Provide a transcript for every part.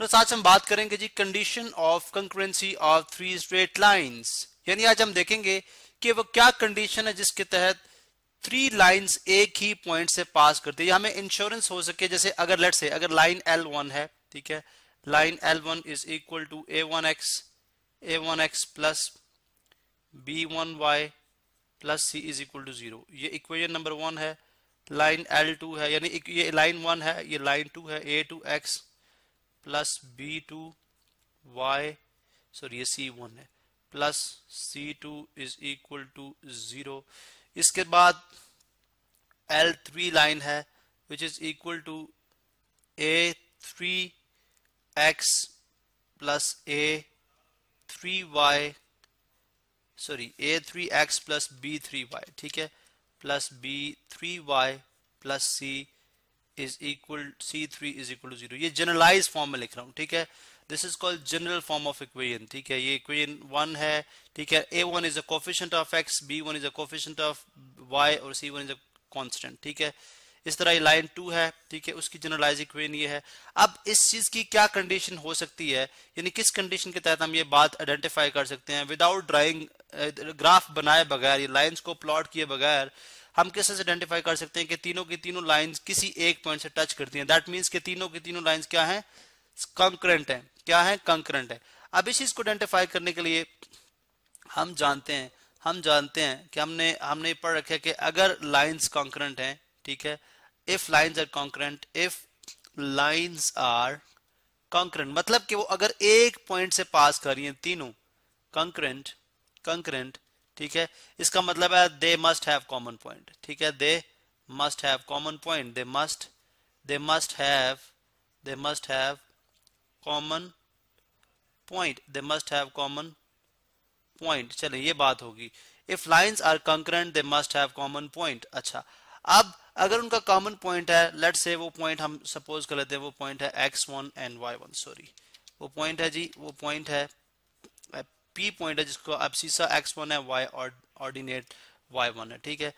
friends आज हम बात करेंगे जी condition of concurrency of three straight lines यानी आज हम देखेंगे कि वो क्या कंडीशन है जिसके तहत थ्री लाइंस एक ही पॉइंट से पास करती है हमें इंश्योरेंस हो सके जैसे अगर लेट से अगर लाइन एल वन है ठीक है line L one is equal to A A one X one X plus B one Y plus C is equal to zero ये इक्वेशन नंबर वन है लाइन एल टू है यानी ये line one है ये लाइन टू है A two X plus B two Y sorry ये C one है plus C two is equal to zero इसके बाद एल थ्री लाइन है which is equal to A three X plus A three Y sorry A three X plus B three Y ठीक है plus B three Y plus C is equal C three is equal to zero generalize form में लिख रहा हूँ ठीक है this is called general form of equation ठीक है ये इक्वेजन वन है ठीक है A one is a coefficient of X B one is a coefficient of Y और C one is a constant ठीक है इस तरह ये लाइन टू है ठीक है उसकी जनरलाइज इक्वेजन ये है अब इस चीज की क्या कंडीशन हो सकती है यानी किस कंडीशन के तहत हम ये बात आइडेंटिफाई कर सकते हैं विदाउट ड्राइंग ग्राफ बनाए बगैर ये लाइंस को प्लॉट किए बगैर हम कैसे आइडेंटिफाई कर सकते हैं कि तीनों की तीनों लाइंस किसी एक पॉइंट से टच करती हैं दैट मीन्स कि तीनों की तीनों लाइंस क्या हैं कंकरेंट हैं क्या है कंकरेंट है अब इस चीज को आइडेंटिफाई करने के लिए हम जानते हैं हम जानते हैं कि हमने हमने पढ़ रखा है कि अगर लाइंस कॉन्करेंट हैं ठीक है if lines are concurrent if lines are concurrent मतलब कि वो अगर एक पॉइंट से पास कर रही हैं तीनों कंकरेंट कंकरेंट ठीक है इसका मतलब है they must have common point ठीक है they must have common point they must they must have they must have common point they must have common point चले ये बात होगी if lines are concurrent they must have common point अच्छा अब अगर उनका कॉमन पॉइंट है let's से वो पॉइंट हम सपोज कर लेते हैं वो पॉइंट है X one and Y one sorry वो पॉइंट है जी वो पॉइंट है पी पॉइंट है जिसको अब सीसा एक्स वन है वाई ऑर्डिनेट वाई वन है ठीक है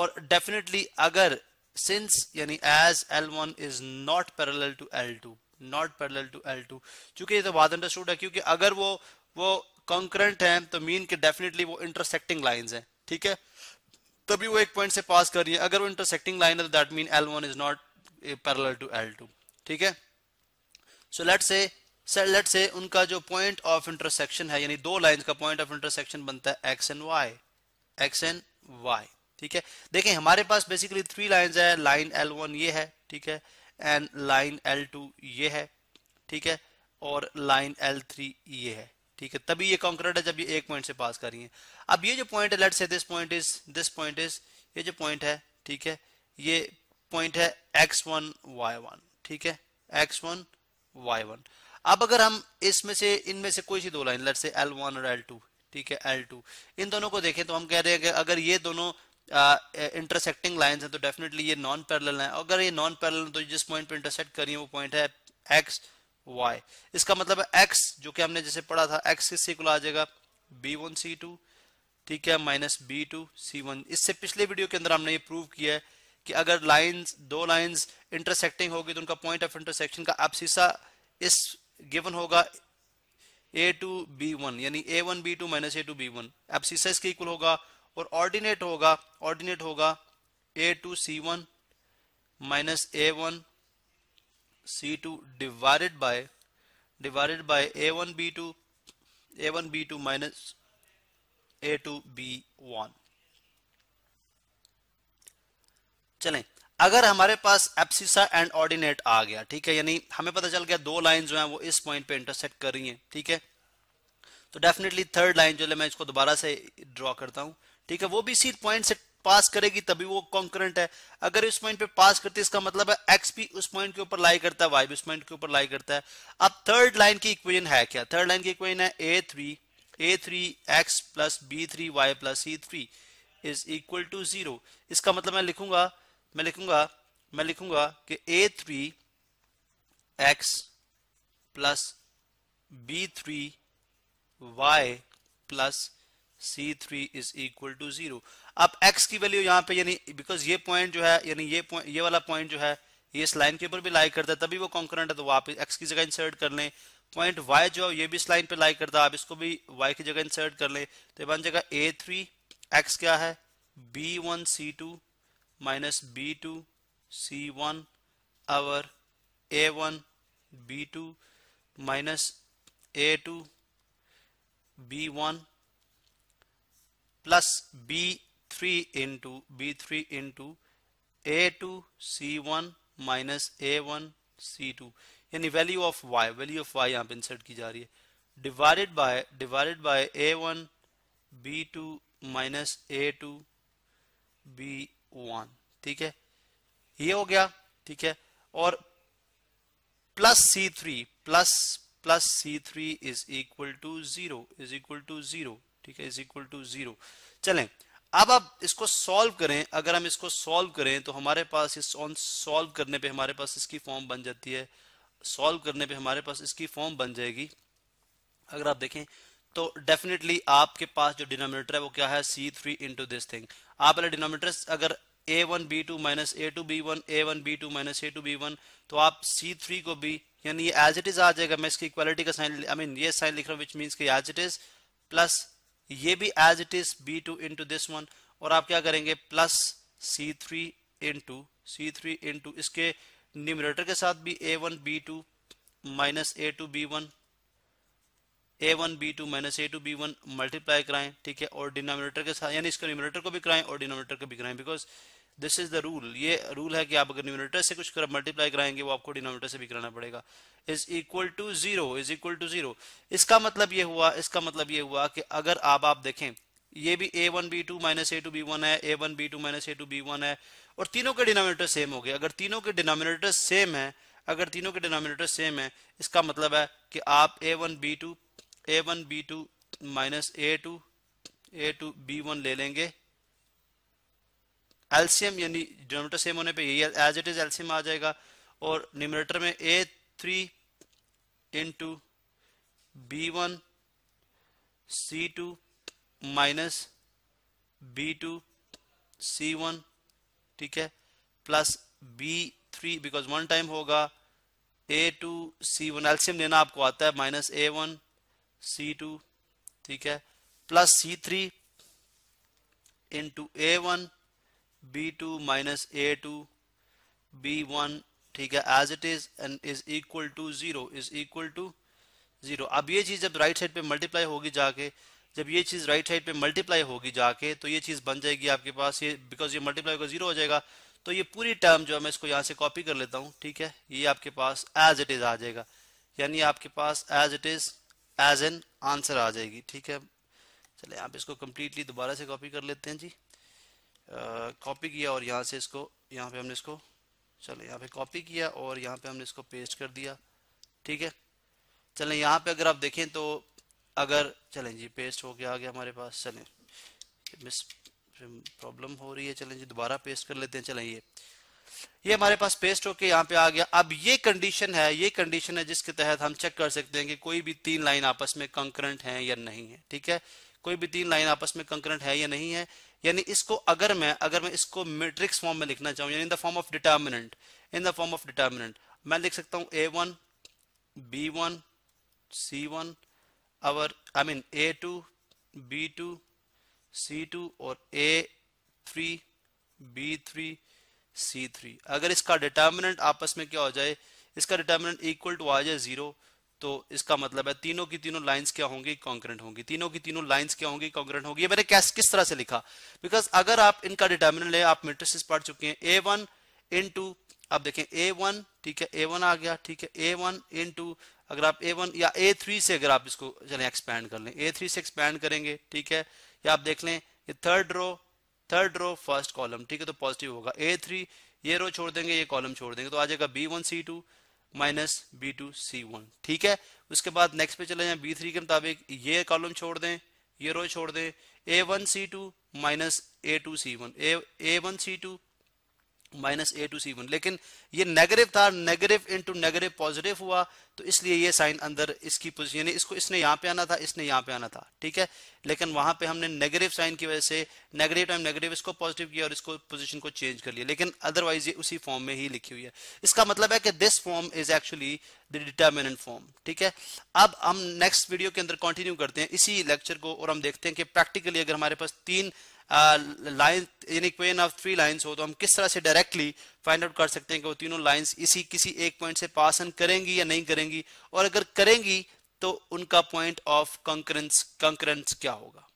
और डेफिनेटली अगर सिंस यानी as L one is not parallel to L two not parallel to L two चूंकि ये तो बात अंडरस्टूड है क्योंकि अगर वो वो कंकरेंट हैं तो मीन के डेफिनेटली वो इंटरसेक्टिंग लाइंस हैं ठीक है तभी वो एक पॉइंट से पास कर रही है अगर वो इंटरसेक्टिंग लाइन है तो that mean L one is not parallel to L two ठीक है सो लेट से लेट से उनका जो पॉइंट ऑफ इंटरसेक्शन है यानी दो लाइंस का पॉइंट ऑफ इंटरसेक्शन बनता है X and Y X and Y ठीक है देखें हमारे पास बेसिकली थ्री लाइंस है लाइन एल वन ये है ठीक है एंड लाइन एल टू ये है ठीक है और लाइन एल थ्री ये है ठीक है तभी ये कॉन्क्रेट है जब ये एक पॉइंट से पास करिए अब ये जो पॉइंट है let's say this point is this point is ये जो पॉइंट है ठीक है ये पॉइंट है एक्स वन वाई वन ठीक है एक्स वन वाई वन अब अगर हम इसमें से इनमें से कोई सी दो line let's say L one और एल टू ठीक है एल टू इन दोनों को देखें तो हम कह रहे हैं कि अगर ये दोनों इंटरसेक्टिंग लाइन है तो डेफिनेटली ये नॉन पैरल है अगर ये नॉन पैरल तो जिस पॉइंट पर इंटरसेक्ट करिए वो पॉइंट है एक्स वाई इसका मतलब एक्स जो कि हमने जैसे पढ़ा था एक्स किस को आ जाएगा बी वन सी टू ठीक है minus B two C one इससे पिछले वीडियो के अंदर हमने ये प्रूव किया है कि अगर लाइंस दो लाइंस इंटरसेक्टिंग होगी तो उनका पॉइंट ऑफ इंटरसेक्शन का सीसा इस गिवन होगा ए टू बी वन यानी A one B two minus A two B one abscissa के इक्वल होगा और ऑर्डिनेट होगा ऑर्डिनेट होगा A two C one minus A one C two divided by divided by A one B two A one B two minus A two B one चलें अगर हमारे पास abscissa and ordinate आ गया ठीक है यानी हमें पता चल गया दो लाइन जो है वो इस पॉइंट पे इंटरसेक्ट कर रही है ठीक है तो डेफिनेटली थर्ड लाइन जो है मैं इसको दोबारा से ड्रॉ करता हूँ ठीक है वो भी इसी पॉइंट से पास करेगी तभी वो कॉन्करेंट है अगर इस पॉइंट पे पास करती इसका मतलब है एक्स भी उस पॉइंट के ऊपर लाई करता है वाई भी उस पॉइंट के ऊपर लाई करता है अब थर्ड लाइन की इक्वेजन है क्या थर्ड लाइन की इक्वेजन है A three A three X plus B three Y plus C three is equal to zero इसका मतलब मैं लिखूंगा मैं लिखूंगा मैं लिखूंगा कि A three X plus B three Y plus C three is equal to zero अब एक्स की वैल्यू यहां पे यानी बिकॉज ये पॉइंट जो है यानी ये पॉइंट ये वाला पॉइंट जो है ये इस लाइन के ऊपर भी लाई करता है तभी वो कॉन्करेंट है तो आप एक्स की जगह इंसर्ट कर लें पॉइंट वाई जो है ये भी इस लाइन पे लाई करता है आप इसको भी वाई की जगह इंसर्ट कर लें तो बन जगह ए थ्री एक्स क्या है B one C two minus b2 c1 our a1 b2 minus a2 b1 plus b3 into b3 into a2 c1 minus a1 c2 यानी value of y value of y यहाँ पे insert की जा रही है divided by divided by a1 b2 minus A two B one ठीक है ये हो गया ठीक है और plus C three plus plus C three is equal to zero is equal to zero ठीक है इज इक्वल टू जीरो चले अब आप इसको सॉल्व करें अगर हम इसको सॉल्व करें तो हमारे पास इस ऑन सॉल्व करने पे हमारे पास इसकी फॉर्म बन जाती है सॉल्व करने पे हमारे पास इसकी फॉर्म बन जाएगी अगर आप देखें तो डेफिनेटली आपके पास जो डिनोमिनेटर है वो क्या है C three into this thing आप पहले डिनोमिनेटर अगर A one B two minus A two B one A one B two minus A two B one तो आप सी थ्री को भी यानी ये एज इट इज आ जाएगा मैं इसकी इक्वालिटी का साइन आई मीन ये साइन लिख रहा हूँ विच मीन्स की एज इट इज प्लस ये भी as it is B two into this one और आप क्या करेंगे plus C three into C three into इसके न्यूमिनेटर के साथ भी A one B two minus A two B one A one B two minus A two B one multiply कराएं ठीक है और डिनोमिनेटर के साथ यानी इसके न्यूमिनेटर को भी कराएं और डिनोमिनेटर को भी कराएं because this is the rule ये रूल है कि आप अगर न्यूमिनेटर से कुछ मल्टीप्लाई कराएंगे वो आपको डिनोमिनेटर से भी कराना पड़ेगा is equal to zero is equal to zero इसका मतलब ये हुआ इसका मतलब ये हुआ कि अगर आप आप देखें ये भी A one B two minus A two B one है A one B two minus A two B one है और तीनों के डिनोमिनेटर सेम हो गए अगर तीनों के डिनोमिनेटर सेम है अगर तीनों के डिनोमिनेटर सेम है इसका मतलब है कि आप A one B two A one B two minus A two A two B one ले लेंगे एल्सियम यानी डिनोमीटर सेम होने पे यही एज इट इज एल्सियम आ जाएगा और न्यूमरेटर में A three into B one C two minus B two C one ठीक है plus B three because one time होगा ए टू सी वन एल्सियम लेना आपको आता है minus A one C two ठीक है plus C three into A one B two minus A two B one ठीक है as it is and is equal to zero is equal to zero अब ये चीज जब राइट साइड पे multiply होगी जाके जब ये चीज राइट साइड पे मल्टीप्लाई होगी जाके तो ये चीज बन जाएगी आपके पास ये बिकॉज ये मल्टीप्लाई होगा जीरो हो जाएगा तो ये पूरी टर्म जो है मैं इसको यहाँ से कॉपी कर लेता हूँ ठीक है ये आपके पास एज इट इज आ जाएगा यानी आपके पास as it is as an answer आ जाएगी ठीक है चले आप इसको कम्प्लीटली दोबारा से कॉपी कर लेते हैं जी कॉपी किया और यहाँ से इसको यहाँ पे हमने इसको चलो यहाँ पे कॉपी किया और यहाँ पे हमने इसको पेस्ट कर दिया ठीक है चलें यहाँ पे अगर आप देखें तो अगर चलें जी पेस्ट हो गया आ गया हमारे पास चलें मिस प्रॉब्लम हो रही है चलें जी दोबारा पेस्ट कर लेते हैं चलें ये ये हमारे पास पेस्ट होके यहाँ पे आ गया अब ये कंडीशन है ये कंडीशन है जिसके तहत हम चेक कर सकते हैं कि कोई भी तीन लाइन आपस में कंकरेंट है या नहीं है ठीक है कोई भी तीन लाइन आपस में कंकरेंट है या नहीं है यानी इसको अगर मैं अगर मैं इसको मेट्रिक्स फॉर्म में लिखना चाहूँ in the form of determinant in the form of determinant मैं लिख सकता हूँ A one B one C one or I mean A two B two C two और A three B three C three अगर इसका determinant आपस में क्या हो जाए इसका डिटर्मिनेंट इक्वल टू आ जाए जीरो तो इसका मतलब है तीनों की तीनों लाइंस क्या होंगी कॉन्क्रेंट होंगी तीनों की तीनों लाइंस क्या होंगी कॉन्क्रेंट होंगी ये मैंने कैसे किस तरह से लिखा बिकॉज अगर आप इनका डिटर्मिनेंट ले आप मेट्रिस पढ़ चुके हैं ए वन इन टू आप देखें ए वन ठीक है ए वन आ गया ठीक है ए वन इन टू अगर आप ए वन या ए थ्री से अगर आप इसको चले एक्सपैंड कर लें ए थ्री से एक्सपैंड करेंगे ठीक है या आप देख लें ये third row third row first column ठीक है तो पॉजिटिव होगा ए थ्री ये रो छोड़ देंगे ये कॉलम छोड़ देंगे तो आ जाएगा B one C two minus B two C one ठीक है उसके बाद नेक्स्ट पे चले जाए बी थ्री के मुताबिक ये कॉलम छोड़ दें ये रो छोड़ दें A one C two minus A two C one A one C two minus A two C one लेकिन ये नेगेटिव था नेगेटिव इनटू नेगेटिव पॉजिटिव हुआ तो इसलिए ये साइन अंदर इसकी पोजिशन इसको इसने यहाँ पे आना था इसने यहाँ पे आना था ठीक है लेकिन वहां पे हमने नेगेटिव साइन की वजह से नेगेटिव टाइम नेगेटिव इसको पॉजिटिव किया और इसको पोजीशन को चेंज कर लिया लेकिन अदरवाइज ये उसी फॉर्म में ही लिखी हुई है इसका मतलब है कि this form is actually the determinant form ठीक है अब हम नेक्स्ट वीडियो के अंदर कंटिन्यू करते हैं इसी लेक्चर को और हम देखते हैं कि प्रैक्टिकली अगर हमारे पास तीन लाइन यानी क्वेन ऑफ थ्री लाइन्स हो तो हम किस तरह से डायरेक्टली फाइंड आउट कर सकते हैं कि वो तीनों लाइन्स इसी किसी एक पॉइंट से पास ऑन करेंगी या नहीं करेंगी और अगर करेंगी तो उनका पॉइंट ऑफ कंकरेंस कंकरेंस क्या होगा